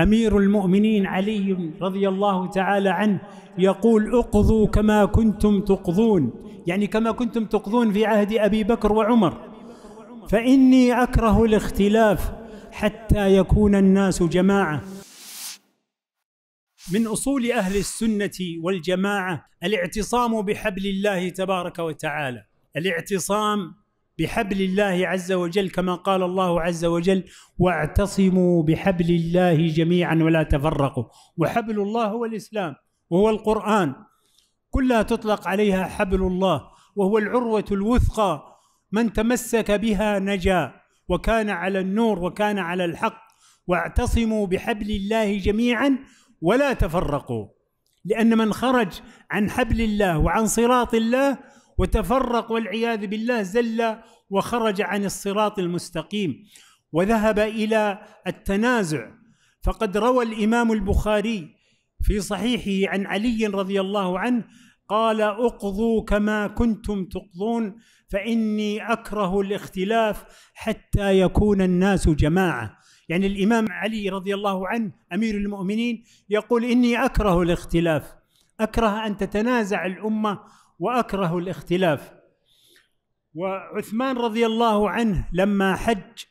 امير المؤمنين علي رضي الله تعالى عنه يقول اقضوا كما كنتم تقضون يعني كما كنتم تقضون في عهد ابي بكر وعمر فاني اكره الاختلاف حتى يكون الناس جماعه من اصول اهل السنه والجماعه الاعتصام بحبل الله تبارك وتعالى الاعتصام بحبل الله عز وجل كما قال الله عز وجل واعتصموا بحبل الله جميعا ولا تفرقوا وحبل الله هو الاسلام وهو القران كلها تطلق عليها حبل الله وهو العروه الوثقى من تمسك بها نجا وكان على النور وكان على الحق واعتصموا بحبل الله جميعا ولا تفرقوا لان من خرج عن حبل الله وعن صراط الله وتفرق والعياذ بالله زل وخرج عن الصراط المستقيم وذهب الى التنازع فقد روى الامام البخاري في صحيحه عن علي رضي الله عنه قال اقضوا كما كنتم تقضون فاني اكره الاختلاف حتى يكون الناس جماعه يعني الامام علي رضي الله عنه امير المؤمنين يقول اني اكره الاختلاف اكره ان تتنازع الامه واكره الاختلاف وعثمان رضي الله عنه لما حج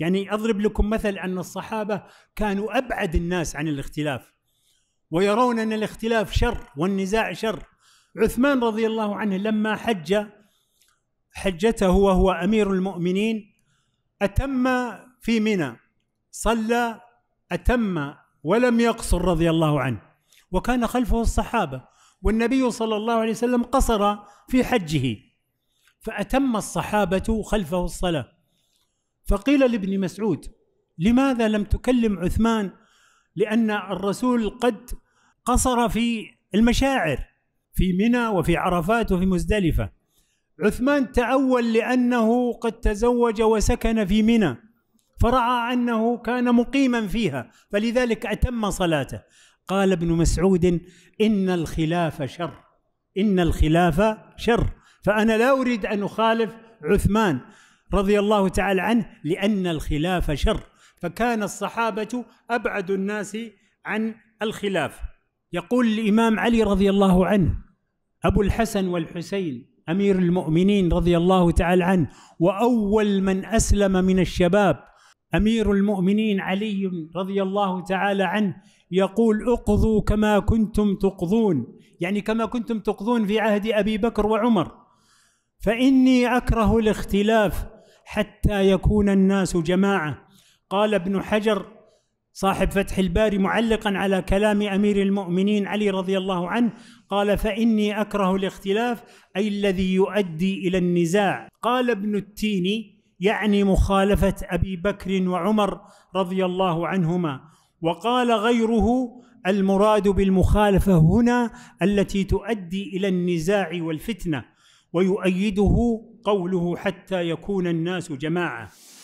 يعني اضرب لكم مثل ان الصحابه كانوا ابعد الناس عن الاختلاف ويرون ان الاختلاف شر والنزاع شر عثمان رضي الله عنه لما حج حجته وهو امير المؤمنين اتم في منى صلى اتم ولم يقصر رضي الله عنه وكان خلفه الصحابه والنبي صلى الله عليه وسلم قصر في حجه فأتم الصحابة خلفه الصلاة فقيل لابن مسعود لماذا لم تكلم عثمان لأن الرسول قد قصر في المشاعر في منى وفي عرفات وفي مزدلفة عثمان تأول لأنه قد تزوج وسكن في منى فرأى أنه كان مقيما فيها فلذلك أتم صلاته قال ابن مسعود إن الخلاف شر إن الخلاف شر فأنا لا أريد أن أخالف عثمان رضي الله تعالى عنه لأن الخلاف شر فكان الصحابة أبعد الناس عن الخلاف يقول الإمام علي رضي الله عنه أبو الحسن والحسين أمير المؤمنين رضي الله تعالى عنه وأول من أسلم من الشباب امير المؤمنين علي رضي الله تعالى عنه يقول اقضوا كما كنتم تقضون يعني كما كنتم تقضون في عهد ابي بكر وعمر فاني اكره الاختلاف حتى يكون الناس جماعه قال ابن حجر صاحب فتح الباري معلقا على كلام امير المؤمنين علي رضي الله عنه قال فاني اكره الاختلاف اي الذي يؤدي الى النزاع قال ابن التيني يعني مخالفه ابي بكر وعمر رضي الله عنهما وقال غيره المراد بالمخالفه هنا التي تؤدي الى النزاع والفتنه ويؤيده قوله حتى يكون الناس جماعه